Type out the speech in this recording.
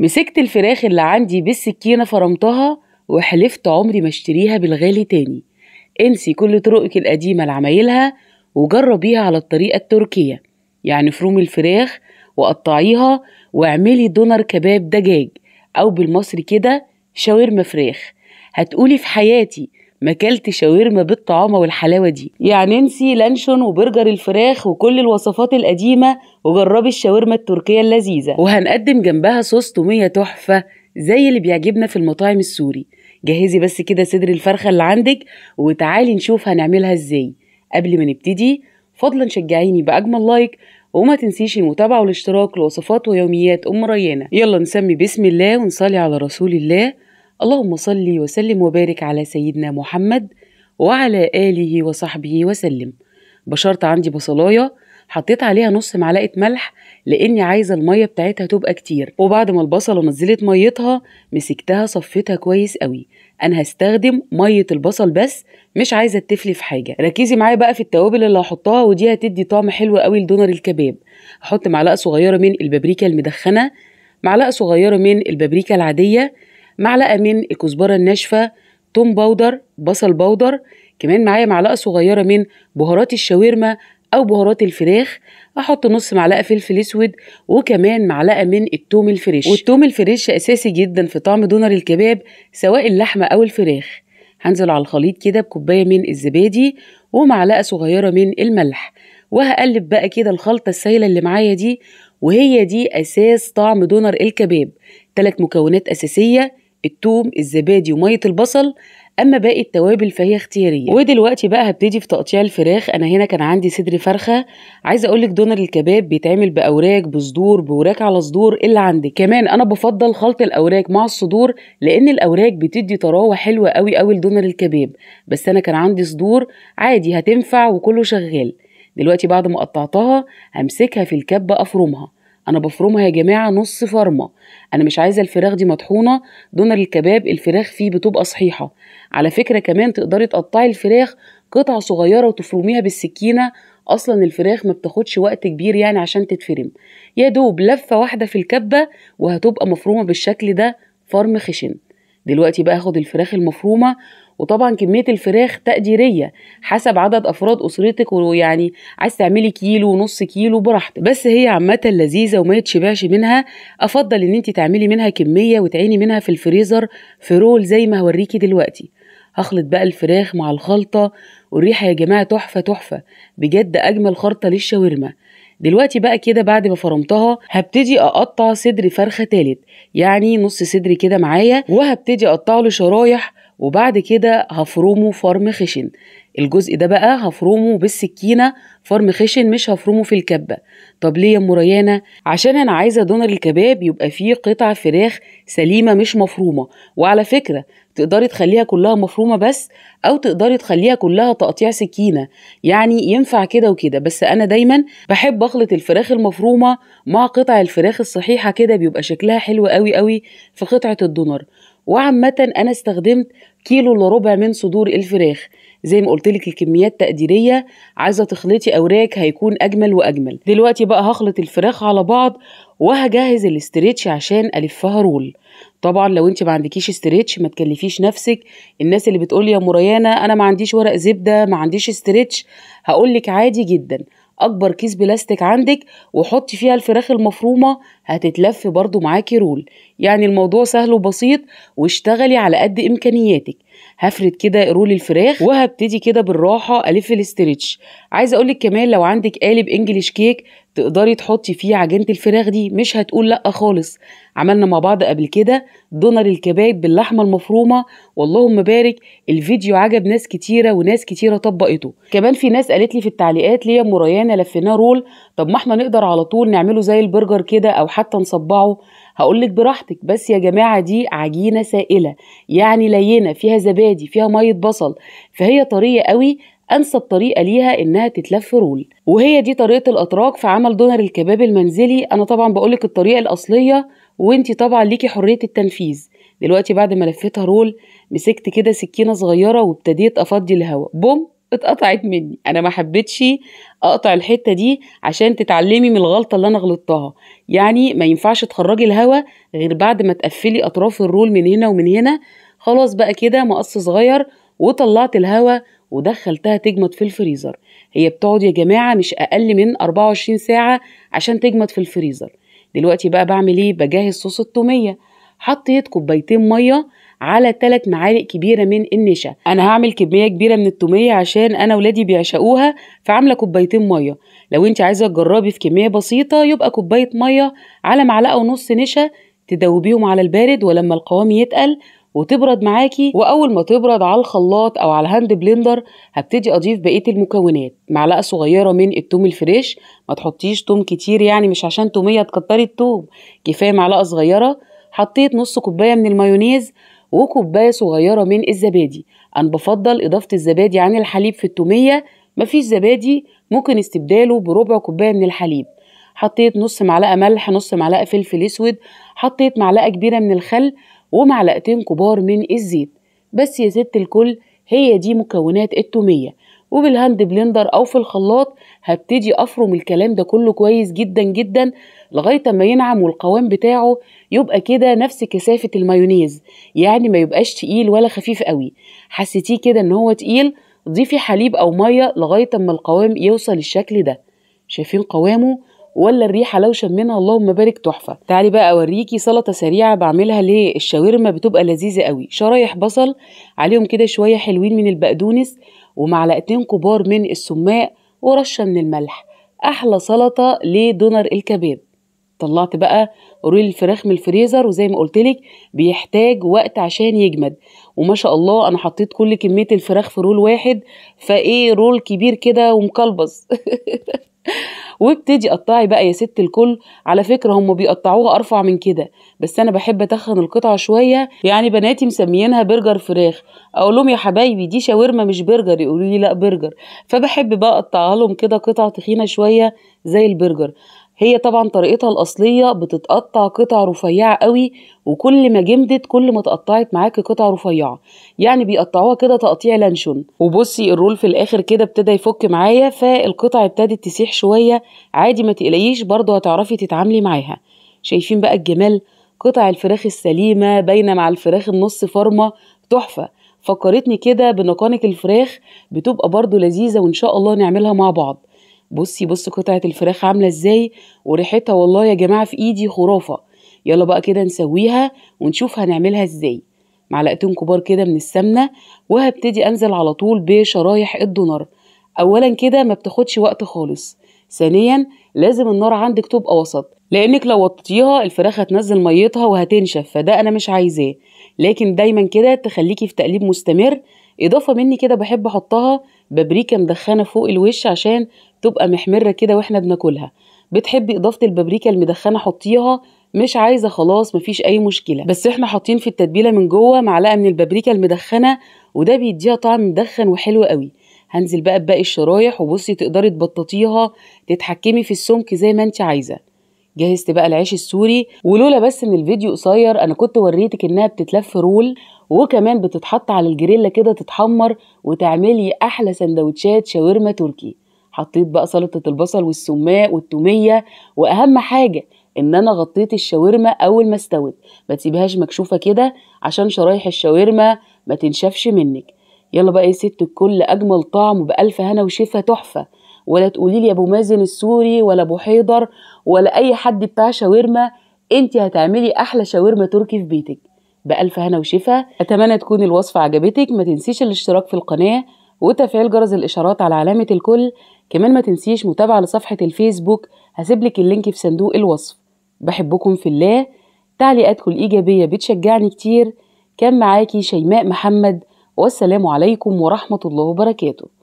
مسكت الفراخ اللي عندي بالسكينة فرمتها وحلفت عمري ما اشتريها بالغالي تاني انسي كل طرقك القديمة لعمايلها وجربيها على الطريقة التركية يعني فرومي الفراخ وقطعيها واعملي دونر كباب دجاج أو بالمصري كده شاورما فراخ هتقولي في حياتي ماكلت شاورما بالطعامه والحلاوه دي يعني انسي لانشون وبرجر الفراخ وكل الوصفات القديمه وجربي الشاورما التركيه اللذيذه وهنقدم جنبها صوص توميه تحفه زي اللي بيعجبنا في المطاعم السوري جهزي بس كده صدر الفرخه اللي عندك وتعالي نشوف هنعملها ازاي قبل ما نبتدي فضلا شجعيني باجمل لايك وما تنسيش المتابعه والاشتراك لوصفات ويوميات ام ريانه يلا نسمي بسم الله ونصلي على رسول الله اللهم صل وسلم وبارك على سيدنا محمد وعلى آله وصحبه وسلم بشرت عندي بصلاية حطيت عليها نص معلقة ملح لأني عايزة المية بتاعتها تبقى كتير وبعد ما البصلة نزلت ميتها مسكتها صفيتها كويس قوي أنا هستخدم مية البصل بس مش عايزة تفلي في حاجة ركزي معايا بقى في التوابل اللي هحطها ودي هتدي طعم حلو قوي لدونر الكباب هحط معلقة صغيرة من البابريكا المدخنة معلقة صغيرة من البابريكا العادية معلقه من الكزبره الناشفه توم باودر بصل باودر كمان معايا معلقه صغيره من بهارات الشاورما او بهارات الفراخ احط نص معلقه فلفل اسود وكمان معلقه من التوم الفريش والتوم الفريش اساسي جدا في طعم دونر الكباب سواء اللحمه او الفراخ هنزل على الخليط كده بكوبايه من الزبادي ومعلقه صغيره من الملح وهقلب بقى كده الخلطه السايله اللي معايا دي وهي دي اساس طعم دونر الكباب ثلاث مكونات اساسيه التوم الزبادي وميه البصل اما باقي التوابل فهي اختياريه ودلوقتي بقى هبتدي في تقطيع الفراخ انا هنا كان عندي صدر فرخه عايزه اقول لك دونر الكباب بيتعمل باوراق بصدور بوراك على صدور اللي عندك كمان انا بفضل خلط الاوراق مع الصدور لان الاوراق بتدي طراوه حلوه قوي قوي لدونر الكباب بس انا كان عندي صدور عادي هتنفع وكله شغال دلوقتي بعد ما قطعتها همسكها في الكبه افرمها انا بفرمها يا جماعه نص فرمه انا مش عايزه الفراخ دي مطحونه دون الكباب الفراخ فيه بتبقى صحيحه على فكره كمان تقدري تقطعي الفراخ قطع صغيره وتفرميها بالسكينه اصلا الفراخ ما بتاخدش وقت كبير يعني عشان تتفرم يا دوب لفه واحده في الكبه وهتبقى مفرومه بالشكل ده فرم خشن دلوقتي بقى هاخد الفراخ المفرومه وطبعا كميه الفراخ تقديريه حسب عدد افراد اسرتك ويعني عايز تعملي كيلو ونص كيلو براحتك بس هي عامه لذيذه وما يتشبعش منها افضل ان انت تعملي منها كميه وتعيني منها في الفريزر في رول زي ما هوريكي دلوقتي هخلط بقى الفراخ مع الخلطه والريحه يا جماعه تحفه تحفه بجد اجمل خرطه للشاورما دلوقتي بقى كده بعد ما فرمتها هبتدي اقطع صدر فرخه تالت يعني نص صدر كده معايا وهبتدي اقطعه لشرايح وبعد كده هفرمه فرم خشن الجزء ده بقى هفرمه بالسكينه فرم خشن مش هفرمه في الكبه طب ليه يا ام عشان انا عايزه دونر الكباب يبقى فيه قطع فراخ سليمه مش مفرومه وعلى فكره تقدري تخليها كلها مفرومه بس او تقدري تخليها كلها تقطيع سكينه يعني ينفع كده وكده بس انا دايما بحب اخلط الفراخ المفرومه مع قطع الفراخ الصحيحه كده بيبقى شكلها حلو قوي قوي في قطعه الدونر وعامة أنا استخدمت كيلو إلا ربع من صدور الفراخ زي ما قلت لك الكميات تقديرية عايزة تخلطي أوراق هيكون أجمل وأجمل دلوقتي بقى هخلط الفراخ على بعض وهجهز الاستريتش عشان ألفها رول طبعا لو انت ما عندكيش استريتش ما تكلفيش نفسك الناس اللي بتقول يا مريانة أنا ما عنديش ورق زبدة ما عنديش استريتش هقولك عادي جدا اكبر كيس بلاستيك عندك وحطي فيها الفراخ المفرومه هتتلف برضو معاكي رول يعني الموضوع سهل وبسيط واشتغلي على قد امكانياتك هفرد كده رول الفراخ وهبتدي كده بالراحه الف الاسترتش عايزه اقولك كمان لو عندك قالب انجليش كيك تقدري تحطي فيه عجينه الفراخ دي مش هتقول لا خالص عملنا مع بعض قبل كده دونر الكباب باللحمه المفرومه واللهم بارك الفيديو عجب ناس كتيره وناس كتيره طبقته كمان في ناس قالت لي في التعليقات ليه ام ريانه لفيناه رول طب ما احنا نقدر على طول نعمله زي البرجر كده او حتى نصبعه هقول لك براحتك بس يا جماعه دي عجينه سائله يعني لينه فيها زبادي فيها ميه بصل فهي طريه قوي انسب طريقه ليها انها تتلف رول وهي دي طريقه الاتراك في عمل دونر الكباب المنزلي انا طبعا بقولك الطريقه الاصليه وانتي طبعا ليكي حريه التنفيذ دلوقتي بعد ما لفيتها رول مسكت كده سكينه صغيره وابتديت افضي الهواء بوم اتقطعت مني انا ما حبيتش اقطع الحته دي عشان تتعلمي من الغلطه اللي انا غلطتها يعني ما ينفعش تخرجي الهواء غير بعد ما تقفلي اطراف الرول من هنا ومن هنا خلاص بقى كده مقص صغير وطلعت الهواء ودخلتها تجمد في الفريزر هي بتقعد يا جماعة مش أقل من 24 ساعة عشان تجمد في الفريزر دلوقتي بقى بعمل ايه بجهز صوص التومية حطيت كوبايتين مية على ثلاث معالق كبيره من النشا انا هعمل كميه كبيره من التوميه عشان انا ولادي بيعشقوها فعامله كوبايتين ميه لو انت عايزه تجربي في كميه بسيطه يبقى كوبايه ميه على معلقه ونص نشا تدوبيهم على البارد ولما القوام يتقل وتبرد معاكي واول ما تبرد على الخلاط او على الهاند بلندر هبتدي اضيف بقيه المكونات معلقه صغيره من التوم الفريش ما تحطيش توم كتير يعني مش عشان توميه تكتري التوم كفايه معلقه صغيره حطيت نص كوبايه من المايونيز وكوبايه صغيره من الزبادي انا بفضل اضافه الزبادي عن الحليب في التوميه مفيش زبادي ممكن استبداله بربع كوبايه من الحليب حطيت نص معلقه ملح نص معلقه فلفل اسود حطيت معلقه كبيره من الخل ومعلقتين كبار من الزيت بس يا ست الكل هي دي مكونات التومية وبالهاند بلندر أو في الخلاط هبتدي أفرم الكلام ده كله كويس جدا جدا لغاية ما ينعم والقوام بتاعه يبقى كده نفس كثافة المايونيز يعني ما يبقاش تقيل ولا خفيف قوي حسيتيه كده إن هو تقيل ضيفي حليب أو مية لغاية ما القوام يوصل الشكل ده شايفين قوامه ولا الريحه لو شمينها اللهم بارك تحفه تعالي بقى اوريكي سلطه سريعه بعملها ليه الشاورما بتبقى لذيذه قوي شرايح بصل عليهم كده شويه حلوين من البقدونس ومعلقتين كبار من السماق ورشه من الملح احلى سلطه لدونر الكباب طلعت بقى قريل الفراخ من الفريزر وزي ما قلتلك بيحتاج وقت عشان يجمد وما شاء الله انا حطيت كل كميه الفراخ في رول واحد فايه رول كبير كده ومكلبز وابتدي قطعي بقى يا ست الكل على فكره هم بيقطعوها ارفع من كده بس انا بحب اتخن القطعه شويه يعني بناتي مسميينها برجر فراخ اقول لهم يا حبايبي دي شاورما مش برجر يقولوا لي لا برجر فبحب بقى اقطعها لهم كده قطع تخينه شويه زي البرجر هي طبعا طريقتها الأصلية بتتقطع قطع رفيعة قوي وكل ما جمدت كل ما اتقطعت معاك قطع رفيعة يعني بيقطعوها كده تقطيع لانشون وبصي الرول في الآخر كده ابتدى يفك معايا فالقطع ابتدت تسيح شوية عادي ما تقليش برضو هتعرفي تتعاملي معاها شايفين بقى الجمال قطع الفراخ السليمة باينة مع الفراخ النص فرمة تحفة فكرتني كده بنقانق الفراخ بتبقى برضو لذيذة وإن شاء الله نعملها مع بعض بصي بص قطعة الفراخ عاملة ازاي وريحتها والله يا جماعة في ايدي خرافة يلا بقى كده نسويها ونشوف هنعملها ازاي معلقتين كبار كده من السمنة وهبتدي انزل على طول بشرايح إيه الدونر اولا كده ما بتاخدش وقت خالص ثانيا لازم النار عندك تبقى وسط لانك لو وطيتيها الفراخ هتنزل ميتها وهتنشف فده انا مش عايزاه لكن دايما كده تخليكي في تقليب مستمر اضافه مني كده بحب احطها بابريكا مدخنه فوق الوش عشان تبقى محمره كده واحنا بناكلها بتحبي اضافه البابريكا المدخنه حطيها مش عايزه خلاص مفيش اي مشكله بس احنا حاطين في التتبيله من جوه معلقه من البابريكا المدخنه وده بيديها طعم مدخن وحلو قوي هنزل بقى بباقي الشرايح وبصي تقدري تبططيها تتحكمي في السمك زي ما انت عايزه جهزت بقى العيش السوري ولولا بس ان الفيديو قصير انا كنت وريتك انها بتتلف رول وكمان بتتحط على الجريلا كده تتحمر وتعملي احلى سندوتشات شاورما تركي حطيت بقى سلطه البصل والسماق والتوميه واهم حاجه ان انا غطيت الشاورما اول ما استوت ما تسيبهاش مكشوفه كده عشان شرايح الشاورما ما تنشفش منك يلا بقى يا ست الكل اجمل طعم وبالف هنا وشفة تحفه ولا تقولي لي ابو مازن السوري ولا ابو حيدر ولا اي حد بتاع شاورما انت هتعملي احلى شاورما تركي في بيتك بألف هنا وشفا أتمنى تكون الوصفة عجبتك ما تنسيش الاشتراك في القناة وتفعيل جرس الإشارات على علامة الكل كمان ما تنسيش متابعة لصفحة الفيسبوك هسيبلك اللينك في صندوق الوصف بحبكم في الله تعليقاتكم الإيجابية بتشجعني كتير كان معاكي شيماء محمد والسلام عليكم ورحمة الله وبركاته